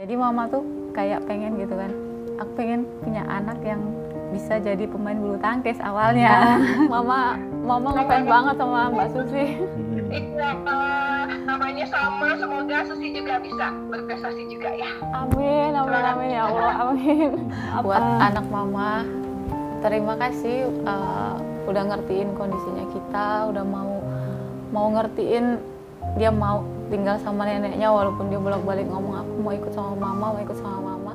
Jadi mama tuh kayak pengen gitu kan, aku pengen punya anak yang bisa jadi pemain bulu tangkis awalnya. Iya. mama, mama ngefans gitu. banget sama Mbak Susi. Iya, namanya sama, semoga Susi juga bisa berprestasi juga ya. Amin, amin, amin ya Allah, amin. Hmm. Buat anak mama, terima kasih uh, udah ngertiin kondisinya kita, udah mau mau ngertiin dia mau tinggal sama neneknya walaupun dia bolak-balik ngomong aku mau ikut sama mama, mau ikut sama mama.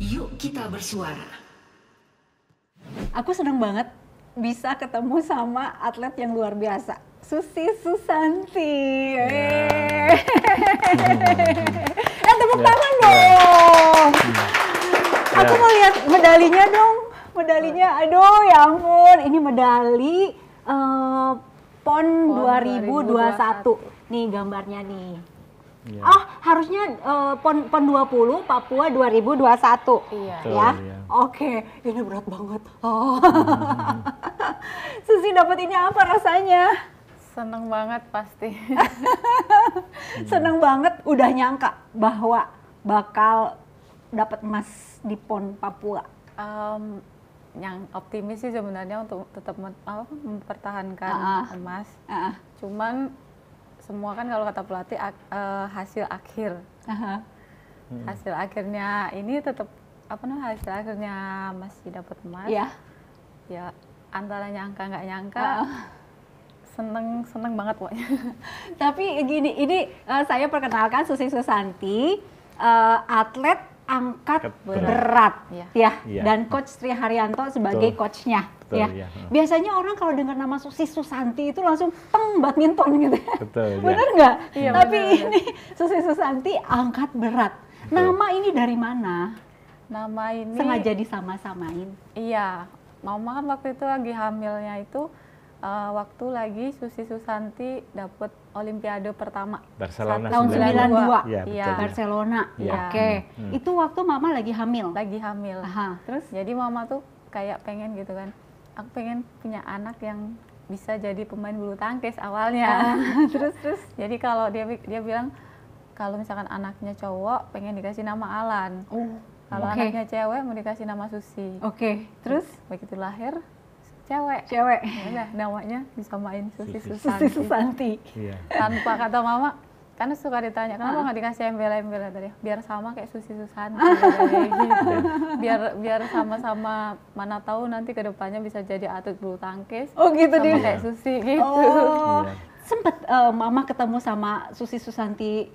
Yuk kita bersuara. Aku senang banget bisa ketemu sama atlet yang luar biasa. Susi Susanti. Ya. Yeah. Hmm. eh, tepuk yeah. tangan ya. dong. Yeah. Aku mau lihat medalinya dong. Medalinya, aduh ya ampun. Ini medali uh, PON, PON 2021. 2021. Nih gambarnya nih. Ya. Oh, harusnya uh, PON PON 20 Papua 2021. Iya. ya. Iya. Oke, ini berat banget. Oh. Hmm. Susi dapat ini apa rasanya? Seneng banget pasti. Seneng banget udah nyangka bahwa bakal dapat emas di PON Papua. Um, yang optimis sih sebenarnya untuk tetap mempertahankan uh -uh. emas. Uh -uh. Cuman semua kan kalau kata pelatih ak, uh, hasil akhir. Uh -huh. Hmm. Hasil akhirnya ini tetap apa namanya hasil akhirnya masih dapat emas. Yeah. Ya antara nyangka nggak nyangka. Uh -uh seneng seneng banget pokoknya. Tapi gini, ini uh, saya perkenalkan Susi Susanti, uh, atlet angkat berat, berat ya. ya. Dan coach Tri Haryanto sebagai Betul. coachnya. Betul, ya. ya. Biasanya orang kalau dengar nama Susi Susanti itu langsung teng badminton gitu. Ya. Betul. Iya. bener nggak? Ya. Tapi bener, ini Susi Susanti angkat berat. Betul. Nama ini dari mana? Nama ini sengaja disama-samain. Iya, mama kan waktu itu lagi hamilnya itu uh, waktu lagi Susi Susanti dapat Olimpiade pertama Barcelona tahun 92. 92. Ya, Barcelona. Ya. Oke. Okay. Hmm, hmm. Itu waktu Mama lagi hamil. Lagi hamil. Aha. Terus jadi Mama tuh kayak pengen gitu kan. Aku pengen punya anak yang bisa jadi pemain bulu tangkis awalnya. Ah, terus terus jadi kalau dia dia bilang kalau misalkan anaknya cowok pengen dikasih nama Alan. Oh. Kalau okay. anaknya cewek mau dikasih nama Susi. Oke. Okay. Terus begitu lahir cewek cewek ya, namanya disamain Susi Susanti, Susi Susanti. Iya. tanpa kata mama karena suka ditanya kenapa nggak dikasih embel-embel tadi ya, biar sama kayak Susi Susanti gitu. biar biar sama-sama mana tahu nanti kedepannya bisa jadi atlet bulu tangkis oh gitu sama dia kayak Susi gitu oh. Iya. sempet uh, mama ketemu sama Susi Susanti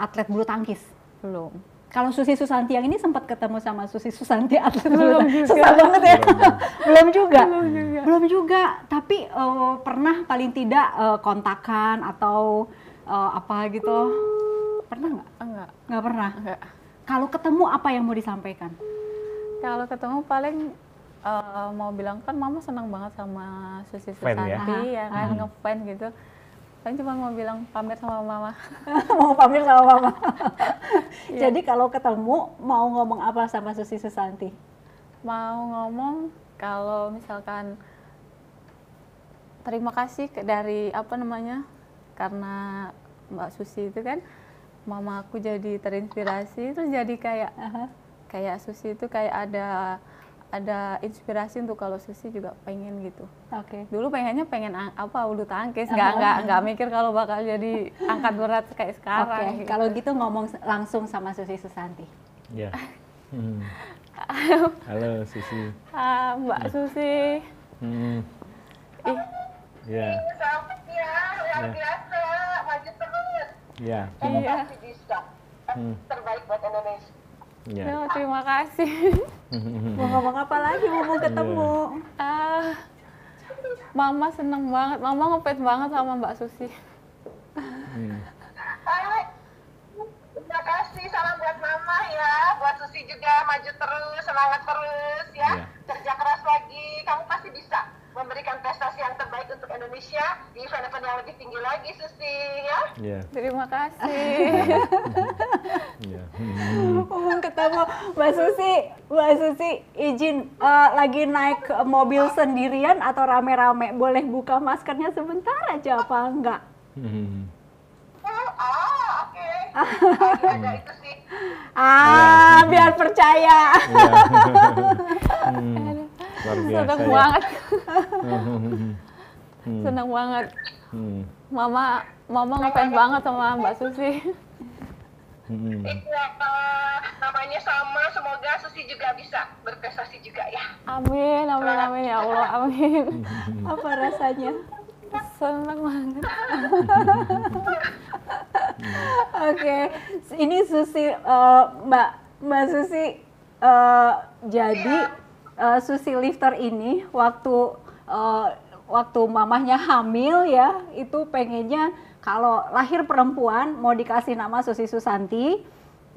atlet bulu tangkis belum kalau Susi Susanti yang ini sempat ketemu sama Susi Susanti atau belum juga. susah banget ya belum juga belum juga tapi uh, pernah paling tidak uh, kontakan atau uh, apa gitu pernah nggak enggak nggak pernah enggak. kalau ketemu apa yang mau disampaikan kalau ketemu paling uh, mau bilang kan mama senang banget sama Susi ya. Susanti yang ya, ya gitu Kan cuma mau bilang pamer sama mama. mau pamer sama mama. Iya. Jadi kalau ketemu mau ngomong apa sama Susi Susanti? Mau ngomong kalau misalkan terima kasih dari apa namanya? Karena Mbak Susi itu kan mama aku jadi terinspirasi terus jadi kayak uh -huh. kayak Susi itu kayak ada ada inspirasi untuk kalau Susi juga pengen gitu. Oke. Okay. Dulu pengennya pengen apa bulu tangkis, nggak nggak nggak mikir kalau bakal jadi angkat berat kayak sekarang. Oke. Okay. Gitu. Kalau gitu ngomong langsung sama Susi Susanti. Iya. Yeah. Hmm. Halo Susi. Ah, Mbak hmm. Susi. Hmm. Iya. Iya. Iya. Iya. biasa, maju terus. Ya, iya. Iya. Terbaik buat Indonesia. Ya. Oh, terima kasih. mau ngomong apa lagi? Mau ketemu? Yeah. Iya. uh, Mama seneng banget. Mama ngepet banget sama Mbak Susi. Hmm. terima kasih. Salam buat Mama ya, buat Susi juga. Maju terus, semangat terus ya. Yeah. Kerja keras lagi. Kamu pasti bisa memberikan prestasi yang terbaik terbaik untuk Indonesia di event-event yang lebih tinggi lagi Susi ya. Yeah. Terima kasih. Umum iya. iya. ketemu Mbak Susi, Mbak Susi izin uh, lagi naik mobil sendirian atau rame-rame boleh buka maskernya sebentar aja apa enggak? Oh, ah, oke. Okay. Ah, ya. biar percaya. Ya. hmm, luar biasa. Senang ya. banget. Hmm hmm. senang banget. Hmm. Mama mama ngefans banget sama Mbak Susi. Hmm. Itu apa namanya sama semoga Susi juga bisa berprestasi juga ya. Amin amin amin ya Allah amin. Hmm. apa rasanya? Seneng banget. Hmm. Oke, okay. ini Susi uh, Mbak Mbak Susi uh, jadi uh, Susi lifter ini waktu uh, waktu mamahnya hamil ya itu pengennya kalau lahir perempuan mau dikasih nama Susi Susanti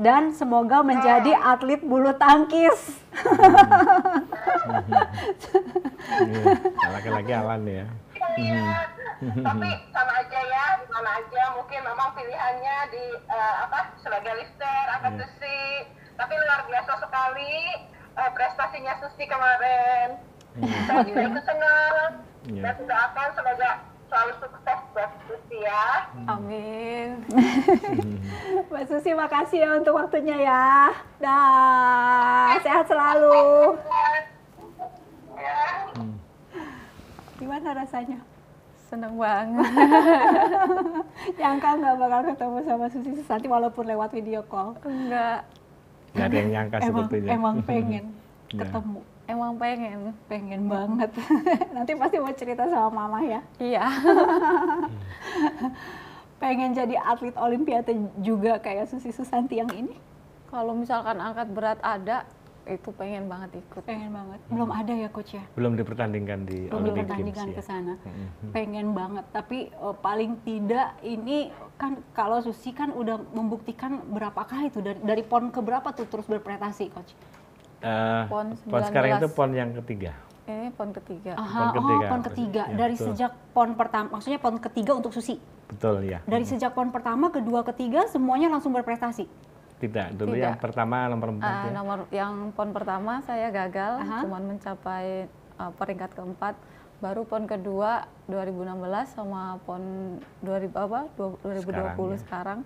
dan semoga menjadi ah. atlet bulu tangkis. Iya, Laki-laki alan ya. Iya, hmm. tapi sama aja ya, mana aja mungkin memang pilihannya di uh, apa sebagai lister, apa yeah. Susi, tapi luar biasa sekali uh, prestasinya Susi kemarin. Iya. Saya juga ikut senang yeah. dan doakan semoga selalu sukses buat Susi ya. Hmm. Amin. Hmm. Mbak Susi makasih ya untuk waktunya ya. Dah, sehat selalu. Hmm. Gimana rasanya? Seneng banget. Nyangka nggak bakal ketemu sama Susi Susanti walaupun lewat video call? Enggak. Enggak ada yang nyangka emang, sebetulnya. Emang hmm. pengen iya. ketemu. Emang pengen, pengen banget. Nanti pasti mau cerita sama mama ya. Iya. pengen jadi atlet olimpiade juga kayak Susi Susanti yang ini? Kalau misalkan angkat berat ada, itu pengen banget ikut. Pengen banget. Belum hmm. ada ya coach ya? Belum dipertandingkan di Belum dipertandingkan iya. ke sana. Pengen banget, tapi uh, paling tidak ini kan kalau Susi kan udah membuktikan berapa kali itu dari, dari pon ke berapa tuh terus berprestasi coach? Eh, pon, sekarang itu pon yang ketiga. Ini eh, pon ketiga. Aha, pon ketiga. Oh, pon ketiga. Ya, Dari iya, betul. sejak pon pertama, maksudnya pon ketiga untuk Susi. Betul ya. Dari hmm. sejak pon pertama, kedua, ketiga semuanya langsung berprestasi. Tidak, dulu Tidak. yang pertama nomor empat. Uh, ya. Nomor yang pon pertama saya gagal, Aha. cuman mencapai uh, peringkat keempat. Baru pon kedua 2016 sama pon 2000 apa 2020 sekarang, ya. sekarang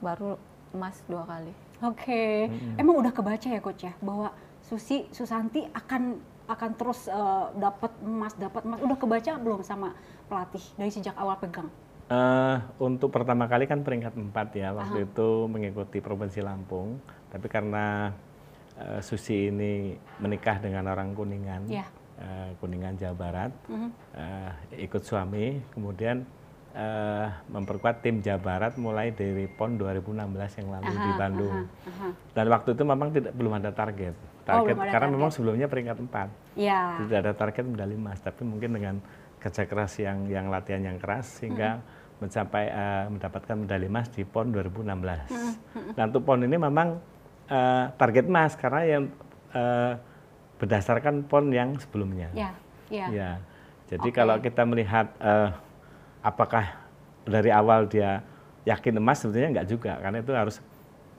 baru emas dua kali. Oke, okay. hmm. emang udah kebaca ya coach ya bahwa Susi Susanti akan akan terus uh, dapat emas, dapat emas. Udah kebaca belum sama pelatih dari sejak awal pegang? Uh, untuk pertama kali kan peringkat empat ya waktu Aha. itu mengikuti provinsi Lampung, tapi karena uh, Susi ini menikah dengan orang Kuningan, yeah. Iya. uh, Kuningan Jawa Barat, uh -huh. uh, ikut suami, kemudian uh, memperkuat tim Jawa Barat mulai dari PON 2016 yang lalu aha, di Bandung. Aha, aha. Dan waktu itu memang tidak belum ada target. Oh, target oh, karena target. memang sebelumnya peringkat 4. Ya. Tidak ada target medali emas, tapi mungkin dengan kerja keras yang yang latihan yang keras sehingga hmm. mencapai uh, mendapatkan medali emas di PON 2016. Hmm. Nah, untuk PON ini memang uh, target emas karena yang uh, berdasarkan PON yang sebelumnya. Ya. Ya. ya. Jadi okay. kalau kita melihat uh, apakah dari awal dia yakin emas sebetulnya enggak juga karena itu harus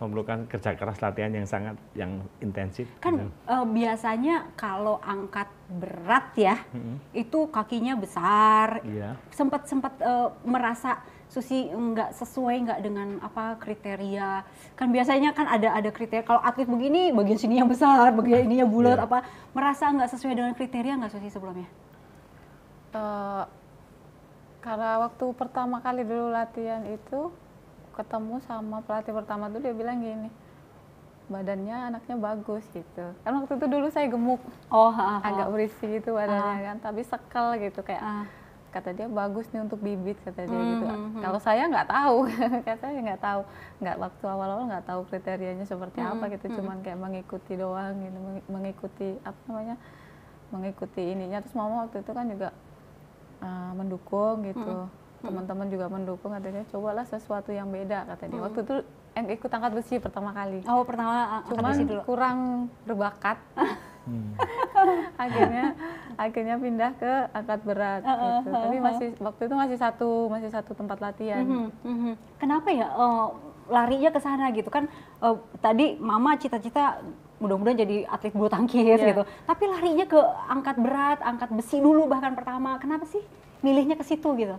memerlukan kerja keras latihan yang sangat yang intensif. Kan e, biasanya kalau angkat berat ya, hmm itu kakinya besar. Yeah. Sempat sempat e, eh, merasa Susi nggak sesuai nggak dengan apa kriteria. Kan biasanya kan ada ada kriteria kalau atlet begini bagian sini yang besar, bagian ininya bulat yeah. apa merasa nggak sesuai dengan kriteria nggak Susi sebelumnya? Eh, karena waktu pertama kali dulu latihan itu ketemu sama pelatih pertama tuh dia bilang gini, badannya anaknya bagus gitu. Karena waktu itu dulu saya gemuk, oh, agak berisi gitu badannya ah. kan, tapi sekel gitu kayak. Ah. kata dia bagus nih untuk bibit kata dia mm -hmm. gitu hmm, hmm. kalau saya nggak tahu kata saya nggak tahu nggak waktu awal-awal nggak tahu kriterianya seperti mm -hmm. apa gitu hmm. cuman kayak mengikuti doang gitu mengikuti apa namanya mengikuti ininya terus mama waktu itu kan juga Ah, mendukung gitu. Hmm teman-teman juga mendukung katanya cobalah sesuatu yang beda katanya hmm. waktu itu yang ikut angkat besi pertama kali oh pertama ah, cuma kurang berbakat hmm. akhirnya akhirnya pindah ke angkat berat uh, gitu uh, uh, tapi masih waktu itu masih satu masih satu tempat latihan uh, uh, uh. kenapa ya uh, larinya ke sana gitu kan uh, tadi mama cita-cita mudah-mudahan jadi atlet bulu tangkis yeah. gitu. Tapi larinya ke angkat berat, angkat besi dulu bahkan pertama. Kenapa sih milihnya ke situ gitu?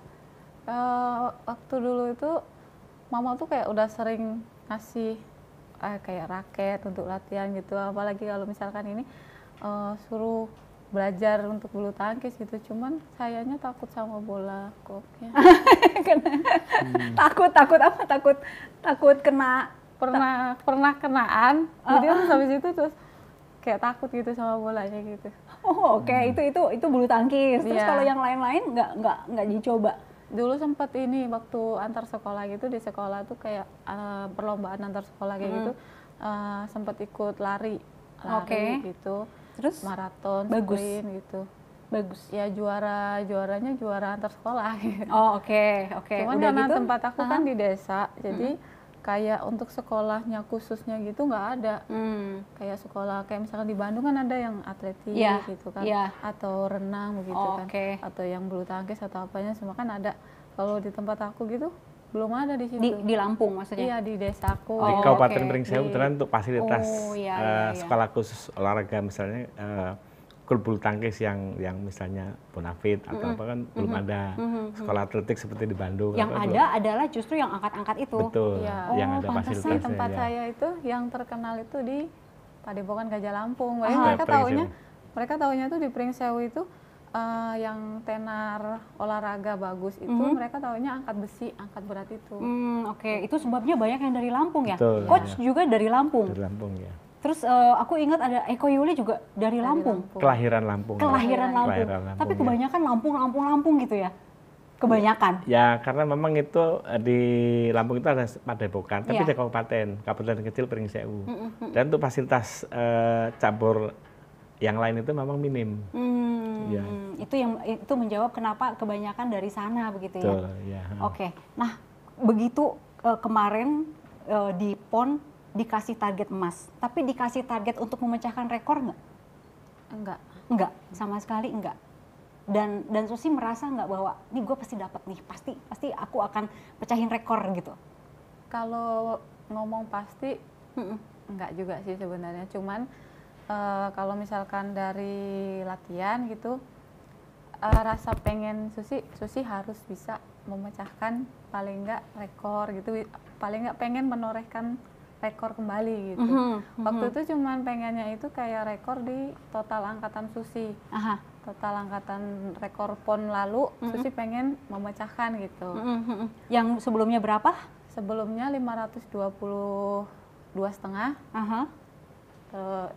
Uh, waktu dulu itu mama tuh kayak udah sering ngasih uh, kayak raket untuk latihan gitu. Apalagi kalau misalkan ini uh, suruh belajar untuk bulu tangkis gitu cuman sayangnya takut sama bola koknya hmm. takut takut apa takut takut kena pernah pernah kenaan uh, jadi ah, ah. terus habis itu terus kayak takut gitu sama bolanya gitu oh oke okay. hmm. itu itu itu bulu tangkis terus yeah. kalau yang lain-lain nggak nggak nggak dicoba dulu sempat ini waktu antar sekolah gitu di sekolah tuh kayak uh, perlombaan antar sekolah kayak hmm. gitu uh, eh, sempat ikut lari lari okay. gitu terus maraton bagus sprint, gitu bagus ya juara juaranya juara antar sekolah oh oke okay, oke okay. cuman Udah karena gitu? tempat aku uh -huh. kan ah. di desa jadi -huh. Hmm kayak untuk sekolahnya khususnya gitu nggak ada hmm. kayak sekolah kayak misalnya di Bandung kan ada yang atletik yeah. gitu kan yeah. atau renang begitu oh, kan okay. atau yang bulu tangkis atau apanya semua kan ada kalau di tempat aku gitu belum ada di sini Di, di Lampung maksudnya? Iya di desaku. Oh, di Kabupaten okay. Beringsel kebetulan untuk fasilitas oh, iya, iya, uh, sekolah khusus olahraga misalnya uh, klub bulu tangkis yang yang misalnya Bonafit atau mm -hmm. apa kan mm -hmm. belum ada mm -hmm. sekolah atletik seperti di Bandung. Yang ada belum. adalah justru yang angkat-angkat itu. Betul. Ya. Oh, yang ada fasilitasnya. Iya. tempat ya. saya itu yang terkenal itu di Padepokan Gajah Lampung. Ah. Mereka ya, mereka tahunya itu di Pringsewu itu uh, yang tenar olahraga bagus itu mm -hmm. mereka taunya angkat besi, angkat berat itu. Mm, Oke, okay. itu sebabnya banyak yang dari Lampung ya. Betul, Coach ya. juga dari Lampung. Dari Lampung ya. Terus uh, aku ingat ada Eko Yuli juga dari Lampung. Kelahiran Lampung. Kelahiran Lampung. Kelahiran Lampung. Tapi ya. kebanyakan Lampung, Lampung, Lampung gitu ya. Kebanyakan. Ya, karena memang itu eh, di Lampung itu ada Padepokan, tapi ya. di kabupaten, kabupaten kecil Pering Sewu. Mm -hmm. Dan untuk fasilitas uh, cabur yang lain itu memang minim. Hmm, ya. Itu yang itu menjawab kenapa kebanyakan dari sana begitu ya. Betul, ya. ya. Oke. Okay. Nah, begitu uh, kemarin uh, di PON dikasih target emas, tapi dikasih target untuk memecahkan rekor nggak? Enggak. Enggak, sama sekali enggak. Dan dan Susi merasa nggak bahwa ini gue pasti dapat nih, pasti pasti aku akan pecahin rekor gitu. Kalau ngomong pasti nggak enggak juga sih sebenarnya, cuman uh, kalau misalkan dari latihan gitu uh, rasa pengen Susi Susi harus bisa memecahkan paling nggak rekor gitu, paling nggak pengen menorehkan rekor kembali gitu. Mm -hmm. Waktu mm-hmm. itu cuman pengennya itu kayak rekor di total angkatan Susi. Aha. Total angkatan rekor PON lalu mm -hmm. Susi pengen memecahkan gitu. Mm -hmm. Yang sebelumnya berapa? Sebelumnya 522 setengah. Aha. Eh,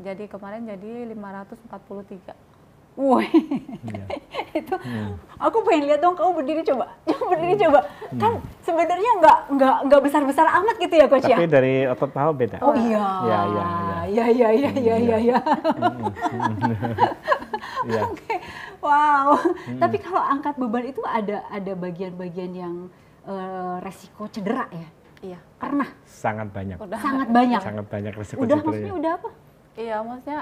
jadi kemarin jadi 543. Woi, iya. itu hmm. aku pengen lihat dong kamu berdiri coba, coba berdiri iya. coba. Hmm. Kan sebenarnya nggak nggak nggak besar besar amat gitu ya coach Tapi ya. Tapi dari otot paha beda. Oh iya. Iya iya iya iya iya iya ya, Ya. Oke, okay. wow. Hmm. Tapi kalau angkat beban itu ada ada bagian-bagian yang uh, resiko cedera ya. Iya. Pernah. Sangat banyak. Udah. Sangat banyak. Sangat banyak resiko udah, cedera. Udah maksudnya udah apa? Iya maksudnya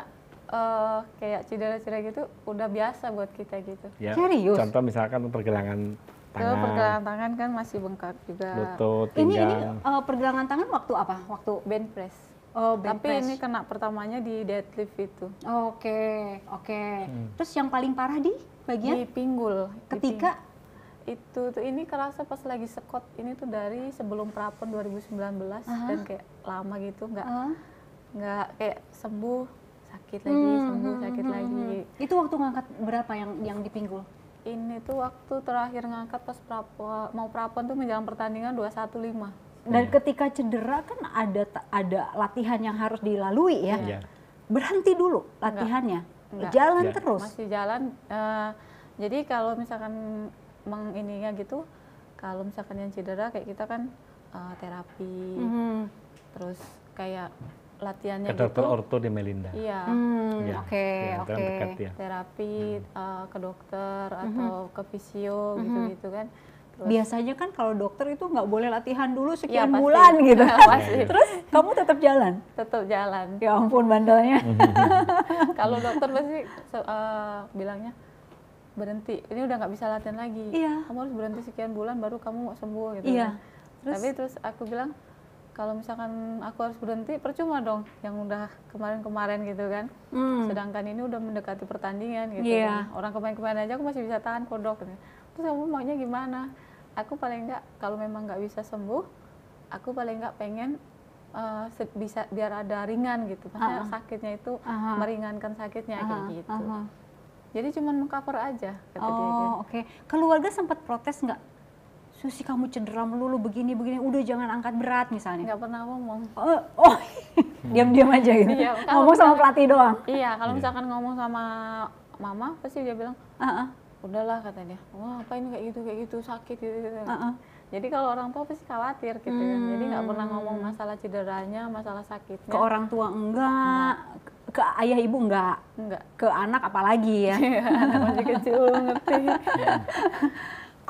uh, kayak cedera-cedera gitu udah biasa buat kita gitu. Ya. Serius? Contoh misalkan pergelangan eh, tangan. Tuh, pergelangan tangan kan masih bengkak juga. Lutut, Ini ini uh, pergelangan tangan waktu apa? Waktu bench press. Oh, bench Tapi press. ini kena pertamanya di deadlift itu. Oke, oh, oke. Okay. Hmm. Terus yang paling parah di bagian? Di pinggul. Ketika? Di pinggul. Itu tuh ini kerasa pas lagi sekot. Ini tuh dari sebelum prapon 2019 uh -huh. dan kayak lama gitu nggak uh nggak kayak sembuh sakit lagi hmm, sembuh hmm, sakit hmm, lagi hmm, hmm. itu waktu ngangkat berapa yang yang dipinggul ini tuh waktu terakhir ngangkat pas mau prapon tuh menjelang pertandingan 215 dan hmm. ketika cedera kan ada ada latihan yang harus dilalui ya iya. berhenti dulu latihannya Enggak. jalan ya. terus masih jalan uh, jadi kalau misalkan mengininya gitu kalau misalkan yang cedera kayak kita kan uh, terapi -hmm. terus kayak latihannya ke dokter gitu, orto di Melinda. Iya. Hmm, ya, oke, okay, ya, oke. Okay. ya. Terapi hmm. uh, ke dokter hmm. atau hmm. ke fisio hmm. gitu-gitu hmm. kan. Terus, Biasanya kan kalau dokter itu nggak boleh latihan dulu iya, sekian ya, pasti. bulan gitu. Kan? pasti. Iya, iya. Terus kamu tetap jalan? Tetap jalan. Ya ampun bandelnya. Hmm. kalau dokter pasti uh, bilangnya berhenti. Ini udah nggak bisa latihan lagi. Iya. Kamu harus berhenti sekian bulan baru kamu sembuh gitu. Iya. Kan? Terus, Tapi terus aku bilang kalau misalkan aku harus berhenti percuma dong yang udah kemarin-kemarin gitu kan mm. sedangkan ini udah mendekati pertandingan gitu yeah. kan orang kemarin-kemarin aja aku masih bisa tahan kodok gitu. terus kamu maunya gimana aku paling nggak kalau memang nggak bisa sembuh aku paling nggak pengen uh, bisa biar ada ringan gitu karena uh -huh. sakitnya itu uh -huh. meringankan sakitnya uh -huh. kayak gitu uh -huh. jadi cuma mengcover aja kata oh, dia gitu. oke okay. keluarga sempat protes nggak Susi kamu cedera melulu begini begini udah jangan angkat berat misalnya nggak pernah ngomong oh, oh. diam-diam aja gitu iya, ngomong sama pelatih doang iya kalau iya. misalkan ngomong sama mama pasti dia bilang uh -uh. udahlah kata dia wah apa ini kayak gitu kayak gitu sakit gitu, gitu. Uh -uh. jadi kalau orang tua pasti khawatir gitu hmm. jadi nggak hmm. pernah ngomong masalah cederanya masalah sakit ke orang tua enggak, enggak ke ayah ibu enggak? Enggak. Ke anak apalagi ya? Iya, anak masih kecil ngerti. Iya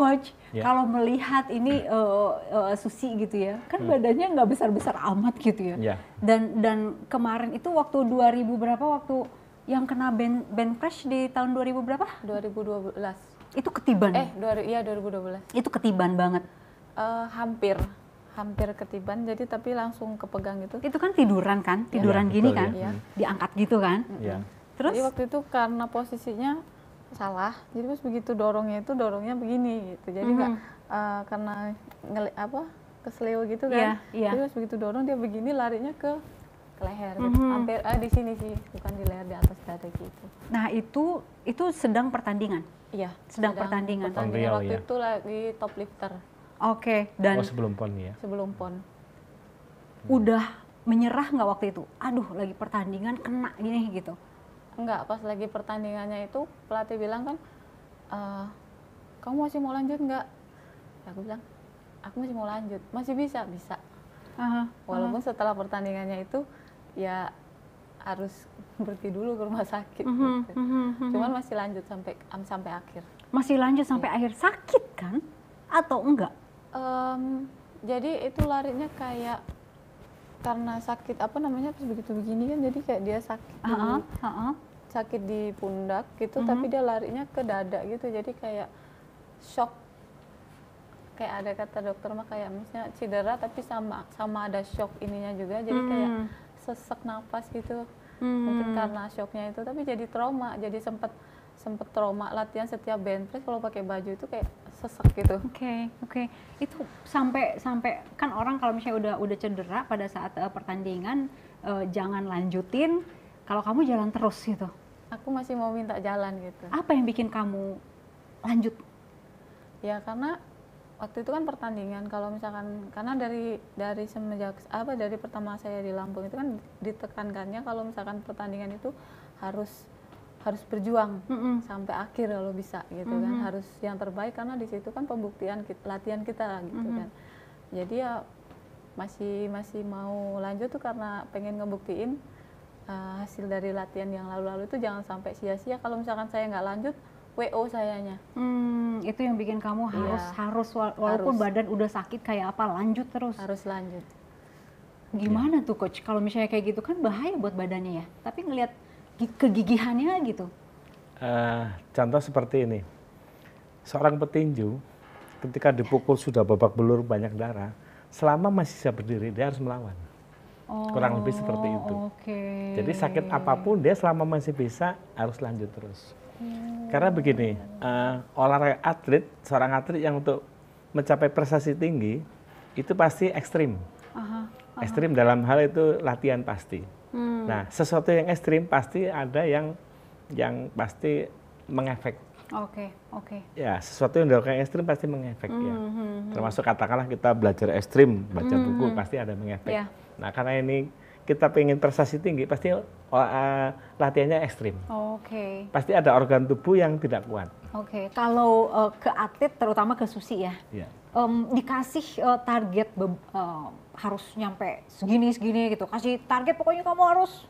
coach yeah. kalau melihat ini uh, uh, Susi gitu ya kan hmm. badannya nggak besar besar amat gitu ya yeah. dan dan kemarin itu waktu 2000 berapa waktu yang kena band band crash di tahun 2000 berapa 2012 itu ketiban eh dua, ya 2012 itu ketiban banget uh, hampir hampir ketiban jadi tapi langsung kepegang gitu itu kan tiduran kan iya. tiduran ya, gini betul, kan ya. diangkat gitu kan ya. terus jadi waktu itu karena posisinya salah jadi pas begitu dorongnya itu dorongnya begini gitu jadi nggak mm -hmm. uh, karena ngeli apa kesleo gitu kan yeah, yeah. jadi pas begitu dorong dia begini larinya ke ke leher mm -hmm. hampir ah, di sini sih bukan di leher di atas dada gitu nah itu itu sedang pertandingan iya sedang, sedang pertandingan pertandingan waktu ya. itu lagi top lifter oke okay, dan oh, sebelum pon ya sebelum pon hmm. udah menyerah nggak waktu itu aduh lagi pertandingan kena gini gitu enggak pas lagi pertandingannya itu pelatih bilang kan e, kamu masih mau lanjut enggak aku bilang aku masih mau lanjut masih bisa bisa uh-huh. walaupun uh-huh. setelah pertandingannya itu ya harus pergi dulu ke rumah sakit uh-huh. gitu. Uh-huh. cuman masih lanjut sampai sampai akhir masih lanjut sampai ya. akhir sakit kan atau enggak um, jadi itu larinya kayak karena sakit apa namanya terus begitu begini kan jadi kayak dia sakit uh -uh, uh -uh sakit di pundak gitu mm -hmm. tapi dia larinya ke dada gitu jadi kayak shock kayak ada kata dokter mah kayak misalnya cedera tapi sama sama ada shock ininya juga jadi hmm. kayak mhm. sesek napas gitu hmm. mungkin mhm. karena shocknya itu tapi jadi trauma jadi sempet sempet trauma latihan setiap band press kalau pakai baju itu kayak sesek gitu. Oke okay, oke okay. itu sampai sampai kan orang kalau misalnya udah udah cedera pada saat uh, pertandingan uh, jangan lanjutin kalau kamu jalan terus gitu aku masih mau minta jalan gitu. Apa yang bikin kamu lanjut? Ya karena waktu itu kan pertandingan kalau misalkan karena dari dari semenjak apa dari pertama saya di Lampung itu kan ditekankannya kalau misalkan pertandingan itu harus harus berjuang mm -hmm. sampai akhir kalau bisa gitu mm -hmm. kan harus yang terbaik karena di situ kan pembuktian kita, latihan kita gitu mm -hmm. kan jadi ya masih masih mau lanjut tuh karena pengen ngebuktiin uh, hasil dari latihan yang lalu-lalu itu jangan sampai sia-sia kalau misalkan saya nggak lanjut WO sayanya. Hmm, itu yang bikin kamu harus iya. harus walaupun harus. badan udah sakit kayak apa lanjut terus. Harus lanjut. Gimana ya. tuh coach? Kalau misalnya kayak gitu kan bahaya buat badannya ya. Tapi ngelihat kegigihannya gitu. Uh, contoh seperti ini. Seorang petinju ketika dipukul sudah babak belur banyak darah, selama masih bisa berdiri dia harus melawan kurang lebih oh, seperti itu. Okay. Jadi sakit apapun dia selama masih bisa harus lanjut terus. Hmm. Karena begini, uh, olahraga atlet, seorang atlet yang untuk mencapai prestasi tinggi itu pasti ekstrim. Ekstrim dalam hal itu latihan pasti. Hmm. Nah, sesuatu yang ekstrim pasti ada yang yang pasti mengefek. Oke, okay, oke. Okay. Ya, sesuatu yang dilakukan ekstrim pasti mengefek mm -hmm. ya. Termasuk katakanlah kita belajar ekstrim, baca mm -hmm. buku hmm. pasti ada mengefek. Yeah Nah karena ini kita pengen prestasi tinggi pasti uh, latihannya ekstrim. Oke. Okay. Pasti ada organ tubuh yang tidak kuat. Oke. Okay. Kalau uh, ke atlet terutama ke Susi ya. Yeah. Iya. Um, dikasih uh, target uh, harus nyampe segini segini gitu. Kasih target pokoknya kamu harus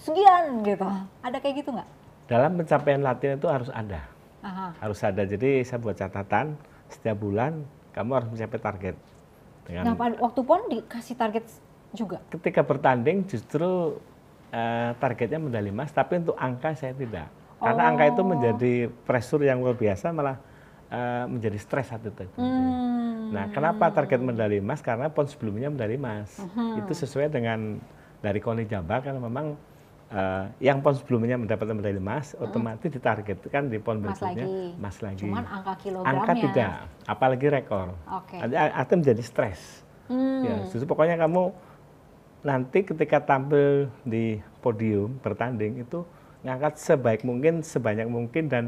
sekian gitu. Ada kayak gitu nggak? Dalam pencapaian latihan itu harus ada. Aha. Harus ada. Jadi saya buat catatan setiap bulan kamu harus mencapai target. Dengan, nah, kan? nah waktu pon dikasih target juga? Ketika bertanding justru uh, targetnya medali emas, tapi untuk angka saya tidak. Karena oh. angka itu oh. menjadi pressure yang luar biasa, malah uh, menjadi stres saat itu. Hmm. Nah, kenapa target medali emas? Karena pon sebelumnya medali emas. Uh hmm. -huh. Itu sesuai dengan dari Koni Jabar, karena memang uh, yang pon sebelumnya mendapatkan medali emas hmm. otomatis ditargetkan di pon berikutnya emas lagi. lagi. Cuman angka kilogramnya. Angka tidak, apalagi rekor. Oke. Okay. Atau menjadi stres. Hmm. Ya, justru pokoknya kamu nanti ketika tampil di podium bertanding itu ngangkat sebaik mungkin sebanyak mungkin dan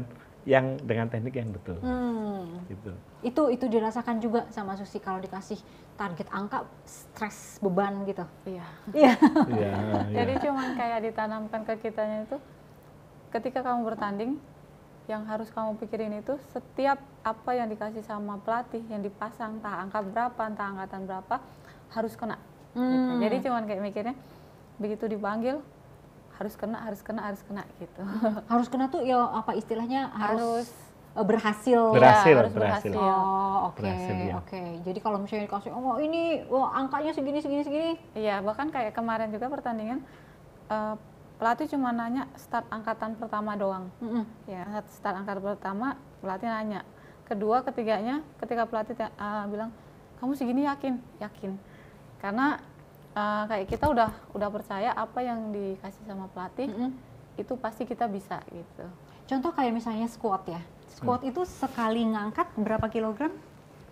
yang dengan teknik yang betul. Hmm. Gitu. Itu itu dirasakan juga sama Susi kalau dikasih target angka stres beban gitu. Iya. Iya. ya, Jadi ya. cuman kayak ditanamkan ke kitanya itu ketika kamu bertanding yang harus kamu pikirin itu setiap apa yang dikasih sama pelatih yang dipasang entah angka berapa entah angkatan berapa harus kena. Gitu. Hmm. Gitu. Jadi cuman kayak mikirnya begitu dipanggil harus kena harus kena harus kena gitu harus kena tuh ya apa istilahnya harus, harus eh, berhasil iya, berhasil ya, harus berhasil. oh oke iya. oke jadi kalau misalnya dikasih oh ini oh, angkanya segini segini segini iya bahkan kayak kemarin juga pertandingan uh, pelatih cuma nanya start angkatan pertama doang mm -hmm. ya start angkatan pertama pelatih nanya kedua ketiganya ketika pelatih uh, bilang kamu segini yakin yakin karena uh, kayak kita udah udah percaya apa yang dikasih sama pelatih mm -hmm. itu pasti kita bisa gitu. Contoh kayak misalnya squat ya. Squat hmm. itu sekali ngangkat berapa kilogram?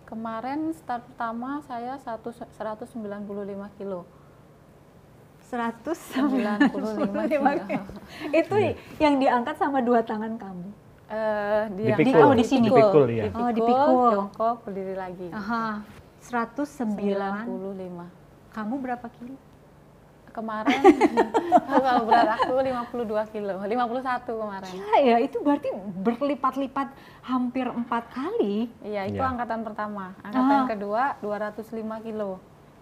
Kemarin start pertama saya 1, 195 kilo. 195 kilo. itu iya. yang diangkat sama dua tangan kamu. Uh, dia dipikul. Di, oh di sini. Dipikul, dipikul, ya. dipikul, oh, dipikul. Jongkok, berdiri lagi. Aha. 195 kamu berapa kilo? Kemarin kalau berat aku 52 kilo, 51 kemarin. Gila ya, itu berarti berlipat-lipat hampir empat kali. Iya, itu ya. angkatan pertama. Angkatan ah. kedua 205 kilo.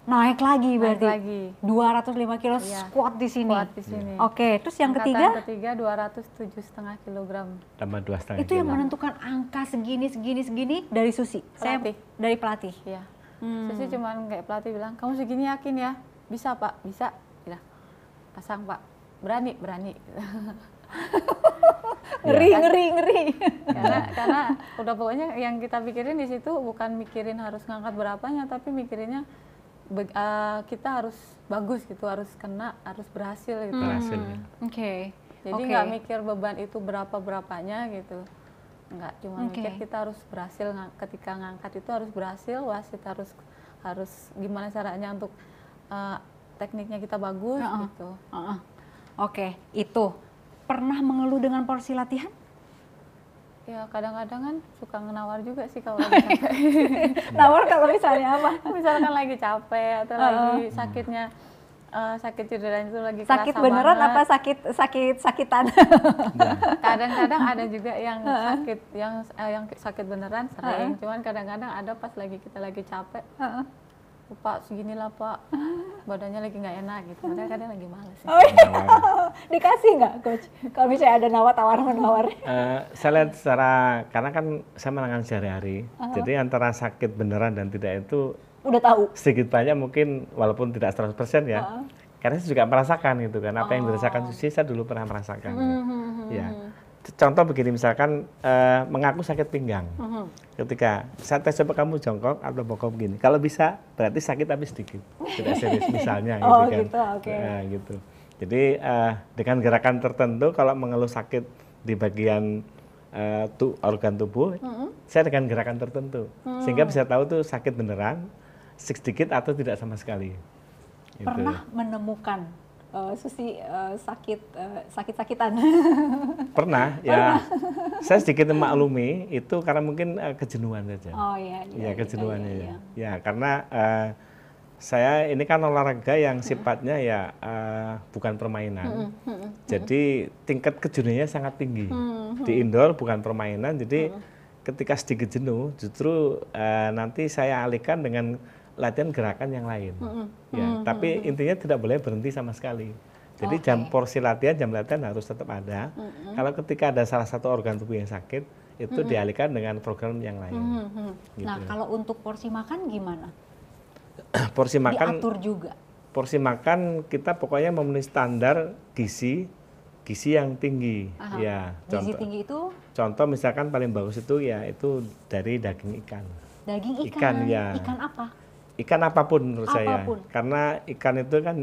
Naik lagi berarti. Naik lagi. 205 kilo iya. squat di sini. Squat di iya. sini. Oke, okay. terus yang angkatan ketiga? ketiga 207 setengah kilogram. Tambah dua setengah. Itu kilo. yang menentukan angka segini segini segini dari Susi. Pelatih. Saya dari pelatih. Iya hmm. saya cuman kayak pelatih bilang kamu segini yakin ya bisa pak bisa ya pasang pak berani berani ngeri ya, ngeri ngeri karena karena udah pokoknya yang kita pikirin di situ bukan mikirin harus ngangkat berapanya tapi mikirinnya be, uh, kita harus bagus gitu harus kena harus berhasil gitu hmm. Ya. oke okay. jadi nggak okay. mikir beban itu berapa berapanya gitu nggak cuma okay. mikir kita harus berhasil ketika ngangkat itu harus berhasil wasit harus harus gimana caranya untuk uh, tekniknya kita bagus uh -uh. gitu uh -uh. oke okay. itu pernah mengeluh dengan porsi latihan ya kadang-kadang kan suka nawar juga sih kalau nawar kalau misalnya apa misalkan lagi capek atau uh -uh. lagi sakitnya Eh, sakit cedera itu lagi sakit beneran banget. apa sakit sakit sakitan kadang-kadang ada juga yang sakit yang eh, yang sakit beneran sering uh -huh. cuman kadang-kadang ada pas lagi kita lagi capek uh -huh. Pak segini lah Pak, badannya lagi nggak enak gitu. kadang kadang lagi males. Ya. Oh, iya. iya Dikasih nggak coach? Kalau misalnya ada nawar tawar menawar? Uh, saya lihat secara karena kan saya menangani sehari-hari, uh -huh. jadi antara sakit beneran dan tidak itu udah tahu sedikit banyak mungkin walaupun tidak 100% ya uh -huh. karena saya juga merasakan gitu kan apa oh. yang dirasakan Susi saya dulu pernah merasakan mm -hmm. ya hmm. contoh begini misalkan uh, mengaku sakit pinggang mm -hmm. ketika saya tes coba kamu jongkok atau bokong begini kalau bisa berarti sakit tapi sedikit tidak serius misalnya gitu oh, kan gitu, okay. nah, gitu jadi uh, dengan gerakan tertentu kalau mengeluh sakit di bagian uh, tu, organ tubuh, mm -hmm. saya dengan gerakan tertentu, mm. sehingga bisa tahu tuh sakit beneran sedikit atau tidak sama sekali. Gitu. Pernah itu. menemukan uh, eh, Susi uh, eh, sakit uh, sakit-sakitan? Pernah, ya. Saya sedikit memaklumi itu karena mungkin uh, kejenuhan saja. Oh iya. Iya, ya, kejenuhannya iya, ya. iya. ya. karena uh, saya ini kan olahraga yang sifatnya ya uh, bukan permainan. Hmm, hmm, hmm, jadi tingkat kejenuhnya sangat tinggi. Di indoor bukan permainan, jadi ketika sedikit jenuh justru uh, nanti saya alihkan dengan latihan gerakan yang lain. Mm-hmm. Ya, mm-hmm. tapi intinya tidak boleh berhenti sama sekali. Jadi okay. jam porsi latihan, jam latihan harus tetap ada. Mm-hmm. Kalau ketika ada salah satu organ tubuh yang sakit, itu mm-hmm. dialihkan dengan program yang lain. Mm-hmm. mm-hmm. Gitu. Nah, kalau untuk porsi makan gimana? porsi makan diatur juga. Porsi makan kita pokoknya memenuhi standar gizi gizi yang tinggi. Aha. Ya, gizi contoh, tinggi itu? Contoh misalkan paling bagus itu ya itu dari daging ikan. Daging ikan. Ikan ya. Ikan apa? Ikan apapun menurut apapun. saya. Karena ikan itu kan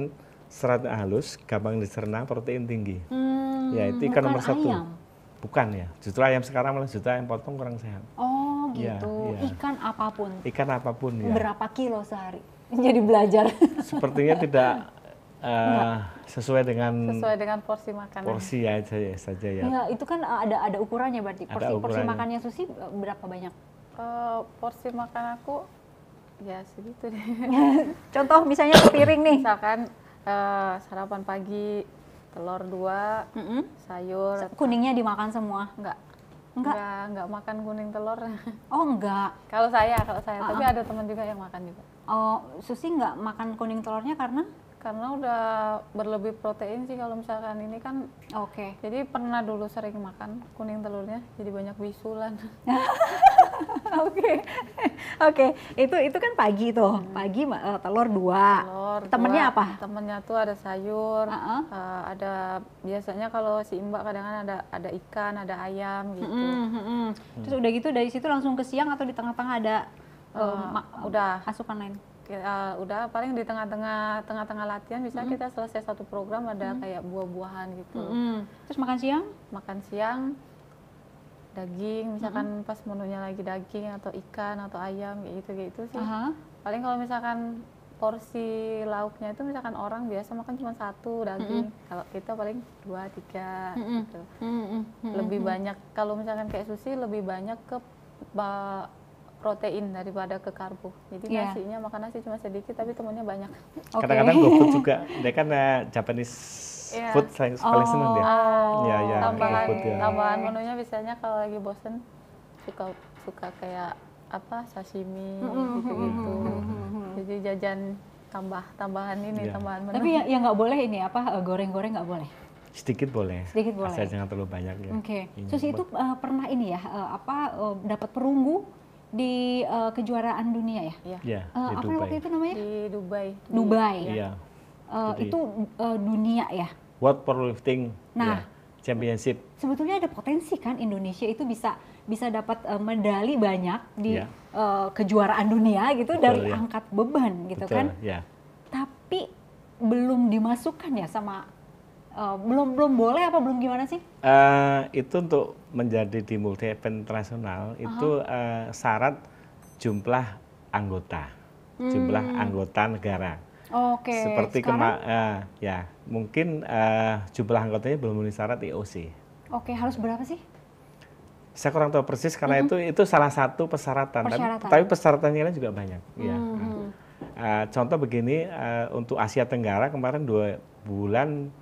serat halus, gampang dicerna, protein tinggi. Hmm, ya itu ikan nomor satu. Ayam. Bukan ya, justru ayam sekarang malah justru ayam potong kurang sehat. Oh ya, gitu, ya, ya. ikan apapun. Ikan apapun ya. Berapa kilo sehari? Jadi belajar. Sepertinya tidak uh, sesuai dengan sesuai dengan porsi makan. Porsi ya saja, saja ya. ya. Itu kan ada ada ukurannya berarti. Porsi ada ukurannya. porsi makannya Susi berapa banyak? Uh, porsi makan aku ya segitu deh contoh misalnya piring nih misalkan uh, sarapan pagi telur dua mm -hmm. sayur kuningnya dimakan semua enggak Enggak. enggak enggak makan kuning telur oh enggak kalau saya kalau saya uh -huh. tapi ada teman juga yang makan juga oh susi enggak makan kuning telurnya karena karena udah berlebih protein sih kalau misalkan ini kan oke okay. jadi pernah dulu sering makan kuning telurnya jadi banyak bisulan Oke. Oke, itu itu kan pagi tuh. Hmm. Pagi uh, telur dua. Telur. Temennya dua. apa? Temennya tuh ada sayur, uh -uh. Uh, ada biasanya kalau si Mbak kadang kadang ada ada ikan, ada ayam gitu. Hmm, hmm, hmm. Terus udah gitu dari situ langsung ke siang atau di tengah-tengah ada um, uh, udah asupan lain? uh, udah paling di tengah-tengah tengah-tengah latihan bisa mm kita selesai satu program ada mm kayak buah-buahan gitu. Mm -hmm. Terus makan siang? Makan siang daging misalkan mm -hmm. pas menunya lagi daging atau ikan atau ayam kayak gitu gitu sih uh -huh. paling kalau misalkan porsi lauknya itu misalkan orang biasa makan cuma satu daging mm -hmm. kalau kita paling dua tiga mm -hmm. gitu mm -hmm. lebih banyak kalau misalkan kayak sushi lebih banyak ke protein daripada ke karbo. Jadi yeah. nasinya makan nasi cuma sedikit tapi temennya banyak. Kadang-kadang okay. gue juga, dia kan uh, Japanese yeah. food paling, oh. paling seneng dia. Oh. Ya, ya, tambahan, ya. tambahan menunya biasanya kalau lagi bosen suka suka kayak apa sashimi gitu-gitu. Mm -hmm. Jadi jajan tambah tambahan ini yeah. tambahan menu. Tapi yang ya nggak boleh ini apa eh, goreng-goreng nggak boleh. Sedikit boleh. Sedikit boleh. Asal jangan terlalu banyak ya. Oke. Okay. Terus itu uh, pernah ini ya uh, apa uh, dapat perunggu di uh, kejuaraan dunia ya? Iya. Yeah, iya, uh, apa Dubai. waktu itu namanya? Di Dubai. Dubai. Iya. Yeah. Uh, itu uh, dunia ya. World Powerlifting nah, ya, Championship. Sebetulnya ada potensi kan Indonesia itu bisa bisa dapat uh, medali banyak di yeah. Ya. uh, kejuaraan dunia gitu Betul, dari ya. angkat beban gitu Betul, kan. Ya. Tapi belum dimasukkan ya sama uh, belum belum boleh apa belum gimana sih? Uh, itu untuk menjadi di multi event internasional uh -huh. itu uh, syarat jumlah anggota, hmm. jumlah anggota negara. Oke. Okay. Seperti kema uh, eh, ya mungkin uh, jumlah anggotanya belum memenuhi syarat IOC. Oke, okay, harus berapa sih? Saya kurang tahu persis karena mm -hmm. itu itu salah satu persyaratan. persyaratan. Tapi, tapi persyaratannya juga banyak. Mm -hmm. Ya. Uh, contoh begini uh, untuk Asia Tenggara kemarin dua bulan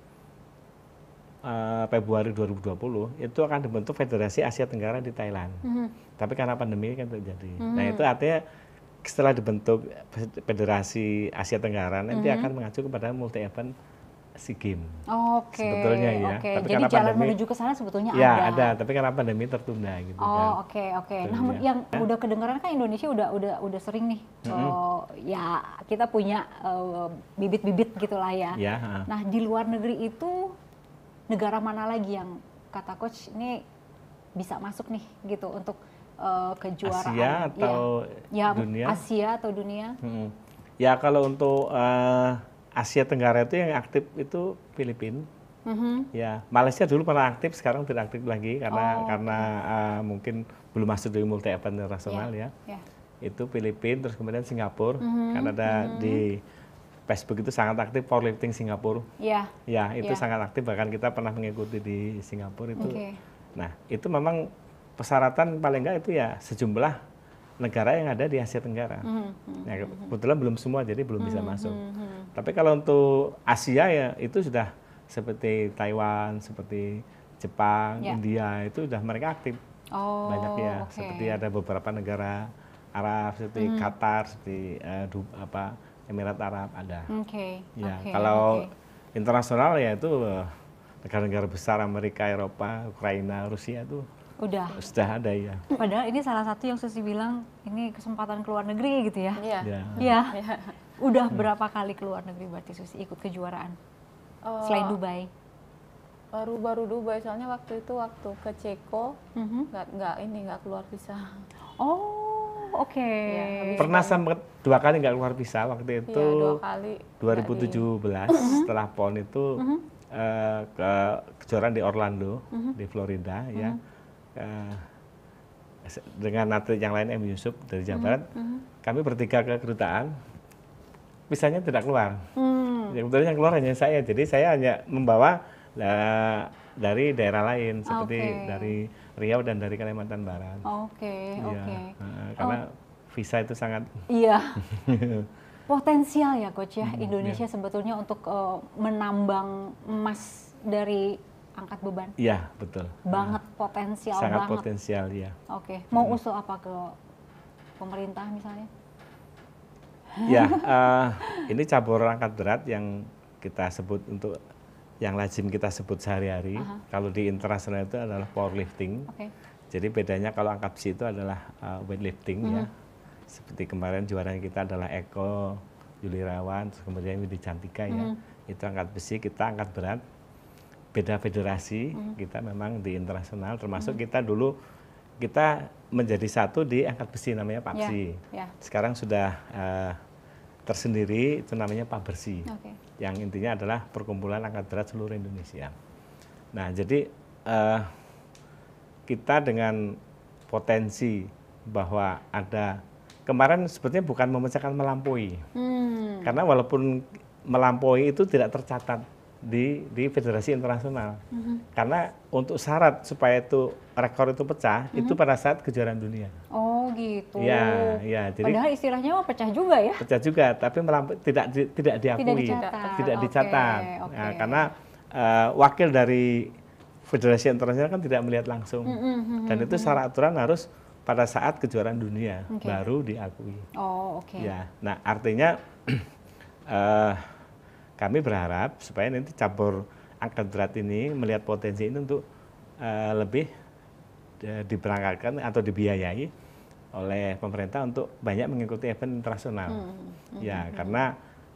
uh, Februari 2020 itu akan dibentuk Federasi Asia Tenggara di Thailand. Mm -hmm. Tapi karena pandemi kan terjadi. Mm -hmm. Nah mm-hmm. itu artinya setelah dibentuk Federasi Asia Tenggara nanti mm -hmm. akan mengacu kepada multi event SEA Games. Oke. Okay, sebetulnya ya. Okay. Tapi Jadi jalan pandemi, menuju ke sana sebetulnya ya, ada. ada, tapi karena pandemi tertunda gitu oh, kan. oke okay, oke. Okay. Nah, ya. yang ya. udah kedengaran kan Indonesia udah udah udah sering nih. Mm -hmm. uh, ya kita punya eh, bibit-bibit uh, bibit gitulah ya. ya Nah, di luar negeri itu negara mana lagi yang kata coach ini bisa masuk nih gitu untuk uh, kejuaraan Asia ya. atau ya, dunia? Ya, Asia atau dunia. Hmm. Ya kalau untuk uh, Asia Tenggara itu yang aktif itu Filipina. Mm-hmm. Ya, Malaysia dulu pernah aktif, sekarang tidak aktif lagi karena oh, karena okay. uh, eh, mungkin belum masuk di multi event internasional yeah, ya. Yeah. Ya. Itu Filipina, terus kemudian Singapura, mm-hmm. karena ada mm-hmm. di Facebook itu sangat aktif powerlifting Singapura. Iya. Ya, itu yeah. sangat aktif bahkan kita pernah mengikuti di Singapura itu. Okay. Nah, itu memang persyaratan paling enggak itu ya sejumlah negara yang ada di Asia Tenggara. Mm-hmm. Ya, hmm. kebetulan belum semua jadi belum mm-hmm. bisa masuk. Mm-hmm. Tapi kalau untuk Asia ya itu sudah seperti Taiwan, seperti Jepang, yeah. India itu sudah mereka aktif. Oh, banyak ya. Oh, okay. Seperti ada beberapa negara Arab seperti hmm. Qatar, seperti uh, du, apa Emirat Arab ada. Oke. Okay. Ya, okay. kalau okay. internasional ya itu eh, negara-negara besar Amerika, Eropa, Ukraina, Rusia itu Udah. Sudah ada ya. Padahal ini salah satu yang Susi bilang ini kesempatan keluar negeri gitu ya. Iya. Iya. Ya. Udah hmm. berapa kali keluar negeri berarti Susi ikut kejuaraan? Uh, Selain Dubai. Baru-baru Dubai soalnya waktu itu waktu ke Ceko mm-hmm. nggak uh-huh. nggak ini nggak keluar bisa Oh, oke. Okay. Ya, Pernah kan. dua kali nggak keluar bisa waktu iya, itu. Ya, dua kali. 2017 dari... Mm-hmm. setelah PON itu uh-huh. uh, ke kejuaraan di Orlando uh-huh. di Florida uh-huh. ya Eh, dengan atlet yang lain M Yusuf dari Jawa mm-hmm, Barat, mm -hmm. kami bertiga ke kedutaan, misalnya tidak keluar. Mm. Yang yang keluar hanya saya, jadi saya hanya membawa uh, dari daerah lain ah, seperti okay. dari Riau dan dari Kalimantan Barat. Oke, okay, ya, oke. Okay. Uh, eh, karena oh. visa itu sangat. Iya. Potensial ya, coach ya, mm-hmm, Indonesia ya. sebetulnya untuk uh, menambang emas dari angkat beban. Iya, betul. Banget hmm. potensial Sangat banget. potensial, ya. Oke, okay. mau hmm. usul apa ke pemerintah misalnya? Ya, uh, ini cabur angkat berat yang kita sebut untuk yang lazim kita sebut sehari-hari. Uh-huh. Kalau di internasional itu adalah powerlifting. Okay. Jadi bedanya kalau angkat besi itu adalah uh, weightlifting hmm. ya. Mhm. Seperti kemarin juara kita adalah Eko Yulirawan, kemudian Widi Cantika hmm. ya. Mhm. Itu angkat besi, kita angkat berat beda federasi mm. kita memang di internasional termasuk mm. kita dulu kita menjadi satu di angkat besi namanya PABSI. Ya, yeah, yeah. Sekarang sudah uh, tersendiri itu namanya PABERSI. Okay. Yang intinya adalah perkumpulan angkat berat seluruh Indonesia. Nah, jadi uh, kita dengan potensi bahwa ada kemarin sebetulnya bukan memecahkan melampaui. Hmm. Karena walaupun melampaui itu tidak tercatat di di federasi internasional mm -hmm. karena untuk syarat supaya itu rekor itu pecah mm -hmm. itu pada saat kejuaraan dunia oh gitu ya ya jadi padahal istilahnya mah pecah juga ya pecah juga tapi tidak di, tidak diakui tidak dicatat, tidak dicatat. Okay, okay. Nah, karena uh, wakil dari federasi internasional kan tidak melihat langsung mm -hmm. dan itu mm-hmm. secara aturan harus pada saat kejuaraan dunia okay. baru diakui oh oke okay. ya nah artinya uh, kami berharap supaya nanti cabur angkat berat ini melihat potensi ini untuk uh, lebih uh, diberangkatkan atau dibiayai oleh pemerintah untuk banyak mengikuti event internasional. Hmm. Hmm. Ya, hmm. karena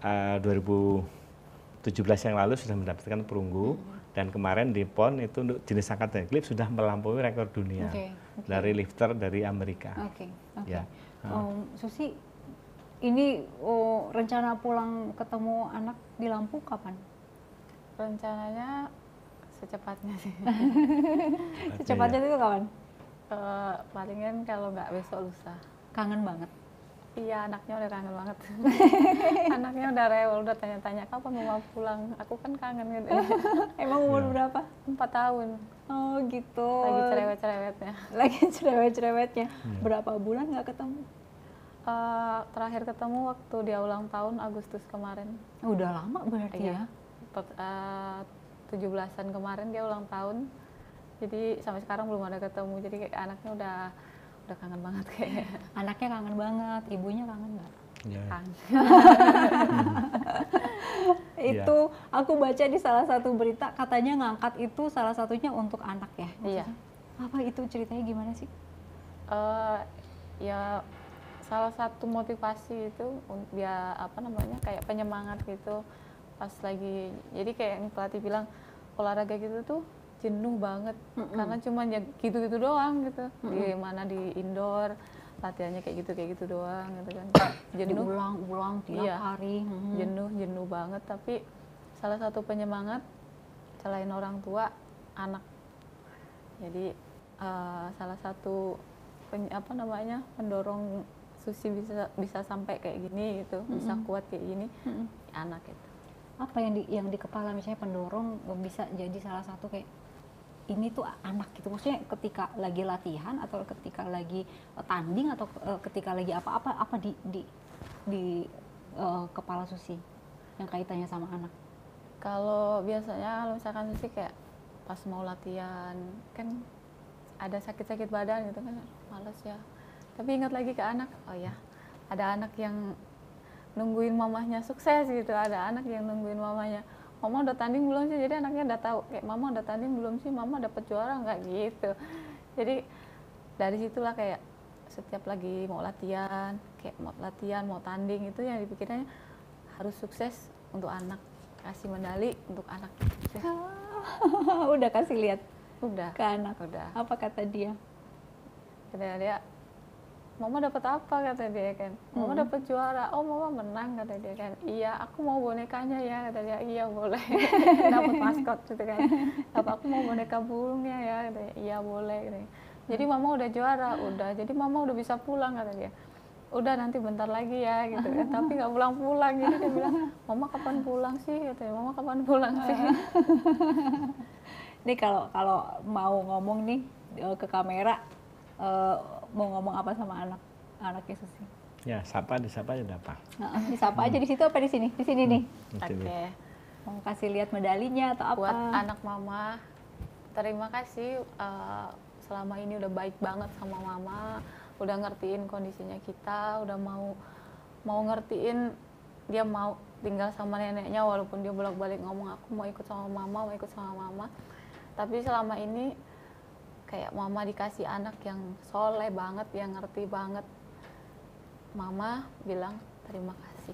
eh, uh, 2017 yang lalu sudah mendapatkan perunggu hmm. dan kemarin di PON itu untuk jenis angkat dan klip sudah melampaui rekor dunia okay. Okay. dari lifter dari Amerika. Oke. Okay. Okay. Ya. Um, Susi ini oh, rencana pulang ketemu anak di Lampung kapan? Rencananya secepatnya sih. secepatnya itu kapan? Uh, palingan kalau nggak besok lusa. Kangen banget. Iya, anaknya udah kangen banget. anaknya udah rewel, udah tanya-tanya kapan mau pulang. Aku kan kangen gitu. Emang umur ya. berapa? Empat tahun. Oh gitu. Lagi cerewet-cerewetnya. Lagi cerewet-cerewetnya. Hmm. Berapa bulan nggak ketemu? uh, terakhir ketemu waktu dia ulang tahun Agustus kemarin. Udah lama berarti iya. ya? Eh, tujuh belasan kemarin dia ulang tahun. Jadi sampai sekarang belum ada ketemu. Jadi kayak anaknya udah udah kangen banget kayak. Anaknya kangen banget, ibunya kangen nggak? Yeah. Kangen. Iya. itu yeah. aku baca di salah satu berita katanya ngangkat itu salah satunya untuk anak ya. Iya. Yeah. Apa itu ceritanya gimana sih? Uh, ya salah satu motivasi itu um, ya apa namanya kayak penyemangat gitu pas lagi jadi kayak yang pelatih bilang olahraga gitu tuh jenuh banget mm -hmm. karena cuma ya gitu-gitu doang gitu mm -hmm. di mana di indoor latihannya kayak gitu kayak gitu doang gitu kan jenuh ulang-ulang tiap iya, hari mm -hmm. jenuh jenuh banget tapi salah satu penyemangat selain orang tua anak jadi uh, salah satu apa namanya pendorong Susi bisa bisa sampai kayak gini gitu, mm -hmm. bisa kuat kayak gini, mm -hmm. anak itu. Apa yang di yang di kepala misalnya pendorong bisa jadi salah satu kayak ini tuh anak gitu maksudnya ketika lagi latihan atau ketika lagi eh, tanding atau eh, ketika lagi apa-apa apa di di di uh, kepala Susi yang kaitannya sama anak kalau biasanya kalau misalkan Susi kayak pas mau latihan kan ada sakit-sakit badan gitu kan males ya tapi ingat lagi ke anak oh ya ada anak yang nungguin mamahnya sukses gitu ada anak yang nungguin mamahnya mama udah tanding belum sih jadi anaknya udah tahu kayak mama udah tanding belum sih mama dapat juara nggak gitu jadi dari situlah kayak setiap lagi mau latihan kayak mau latihan mau tanding itu yang dipikirannya harus sukses untuk anak kasih medali untuk anak udah kasih lihat udah ke anak udah apa kata dia kata dia mama dapat apa kata dia kan mama hmm. dapat juara oh mama menang kata dia kan iya aku mau bonekanya ya kata dia iya boleh dapat maskot gitu kan tapi aku mau boneka burungnya ya kata dia iya boleh gitu. jadi mama udah juara udah jadi mama udah bisa pulang kata dia udah nanti bentar lagi ya gitu kan tapi nggak pulang-pulang jadi dia bilang mama kapan pulang sih Kata dia, mama kapan pulang sih Ini kalau kalau mau ngomong nih eh, ke kamera eh, mau ngomong apa sama anak anak Yesus sih? Ya, sapa sapa aja apa? Nah, disapa hmm. aja di situ apa di sini? Di sini nih. Hmm, Oke. Okay. Mau kasih lihat medalinya atau apa? Buat anak mama, terima kasih uh, selama ini udah baik banget sama mama, udah ngertiin kondisinya kita, udah mau mau ngertiin dia mau tinggal sama neneknya walaupun dia bolak-balik ngomong aku mau ikut sama mama, mau ikut sama mama. Tapi selama ini kayak mama dikasih anak yang soleh banget yang ngerti banget mama bilang terima kasih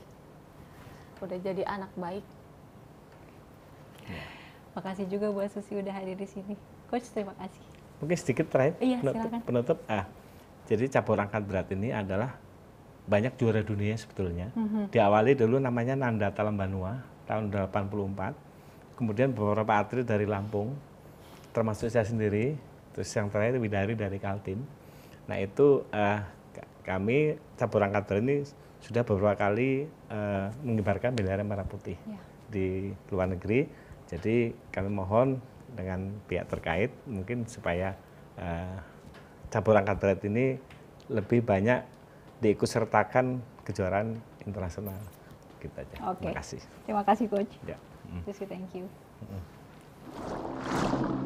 udah jadi anak baik ya. makasih juga buat Susi udah hadir di sini coach terima kasih mungkin sedikit terakhir iya, penutup, silakan. penutup ah jadi cabur angkat berat ini adalah banyak juara dunia sebetulnya mm-hmm. diawali dulu namanya Nanda Talambanua tahun 84 kemudian beberapa atlet dari Lampung termasuk saya sendiri Terus yang terakhir Widari dari Kaltim. Nah itu uh, kami cabur angkatan ini sudah beberapa kali uh, mengibarkan bendera merah putih ya. di luar negeri. Jadi kami mohon dengan pihak terkait mungkin supaya uh, eh, cabur angkat ini lebih banyak diikutsertakan kejuaraan internasional. kita. Gitu aja. Okay. Terima kasih. Terima kasih coach. Ya. Mm. Terima kasih, thank you. Mm.